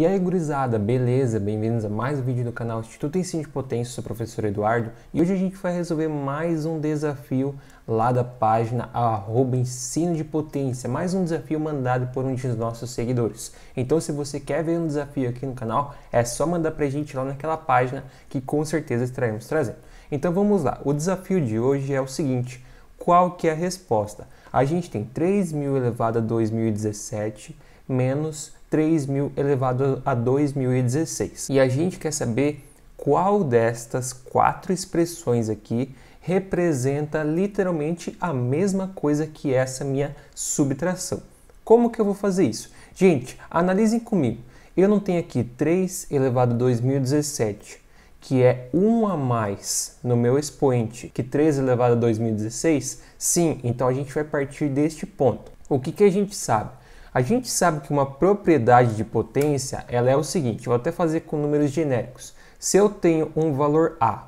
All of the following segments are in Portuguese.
E aí, gurizada, beleza? Bem-vindos a mais um vídeo do canal Instituto Ensino de Potência, sou o professor Eduardo e hoje a gente vai resolver mais um desafio lá da página arroba ensino de potência, mais um desafio mandado por um dos nossos seguidores. Então, se você quer ver um desafio aqui no canal, é só mandar pra gente lá naquela página que com certeza estaremos trazendo. Então, vamos lá. O desafio de hoje é o seguinte, qual que é a resposta? A gente tem 3.000 elevado a 2017 menos 3.000 elevado a 2.016. E a gente quer saber qual destas quatro expressões aqui representa literalmente a mesma coisa que essa minha subtração. Como que eu vou fazer isso? Gente, analisem comigo. Eu não tenho aqui 3 elevado a 2017, que é 1 a mais no meu expoente, que 3 elevado a 2016? Sim, então a gente vai partir deste ponto. O que, que a gente sabe? A gente sabe que uma propriedade de potência ela é o seguinte, vou até fazer com números genéricos. Se eu tenho um valor A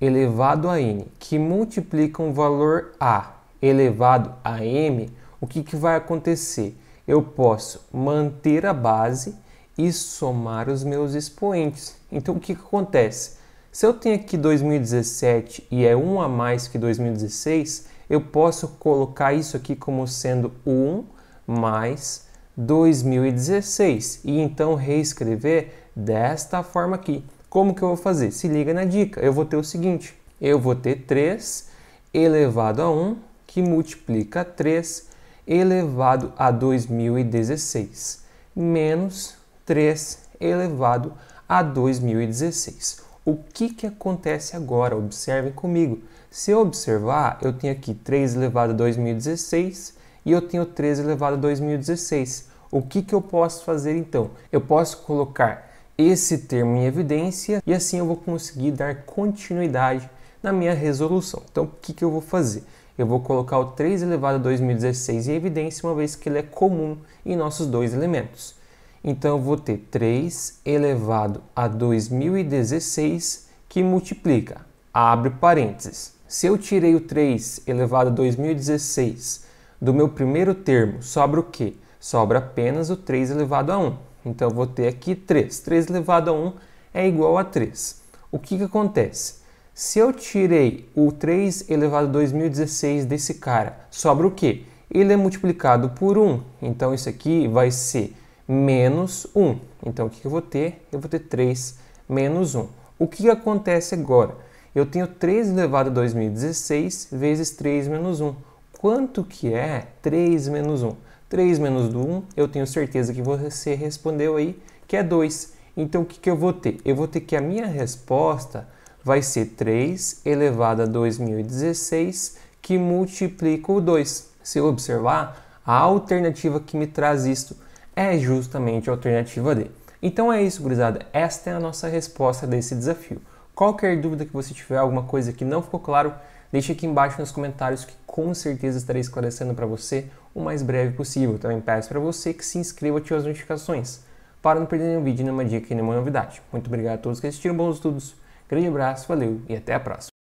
elevado a N que multiplica um valor A elevado a M, o que, que vai acontecer? Eu posso manter a base e somar os meus expoentes. Então o que, que acontece? Se eu tenho aqui 2017 e é 1 a mais que 2016, eu posso colocar isso aqui como sendo 1 mais 2016 e então reescrever desta forma aqui. Como que eu vou fazer? Se liga na dica. Eu vou ter o seguinte, eu vou ter 3 elevado a 1 que multiplica 3 elevado a 2016 menos 3 elevado a 2016. O que, que acontece agora? Observem comigo. Se eu observar, eu tenho aqui 3 elevado a 2016 e eu tenho 13 elevado a 2016. O que, que eu posso fazer então? Eu posso colocar esse termo em evidência e assim eu vou conseguir dar continuidade na minha resolução. Então, o que, que eu vou fazer? Eu vou colocar o 3 elevado a 2016 em evidência, uma vez que ele é comum em nossos dois elementos. Então, eu vou ter 3 elevado a 2016 que multiplica, abre parênteses. Se eu tirei o 3 elevado a 2016 do meu primeiro termo, sobra o quê? Sobra apenas o 3 elevado a 1. Então, eu vou ter aqui 3. 3 elevado a 1 é igual a 3. O que, que acontece? Se eu tirei o 3 elevado a 2016 desse cara, sobra o quê? Ele é multiplicado por 1. Então, isso aqui vai ser menos 1. Então, o que, que eu vou ter? Eu vou ter 3 menos 1. O que, que acontece agora? Eu tenho 3 elevado a 2016 vezes 3 menos 1 quanto que é 3 menos 1? 3 menos 1, eu tenho certeza que você respondeu aí que é 2. Então, o que, que eu vou ter? Eu vou ter que a minha resposta vai ser 3 elevado a 2016, que multiplica o 2. Se eu observar, a alternativa que me traz isso é justamente a alternativa D. Então é isso, gurizada. Esta é a nossa resposta desse desafio. Qualquer dúvida que você tiver, alguma coisa que não ficou claro, Deixe aqui embaixo nos comentários que com certeza estarei esclarecendo para você o mais breve possível. Também então, peço para você que se inscreva e ative as notificações para não perder nenhum vídeo, nenhuma dica e nenhuma novidade. Muito obrigado a todos que assistiram, bons estudos, grande abraço, valeu e até a próxima.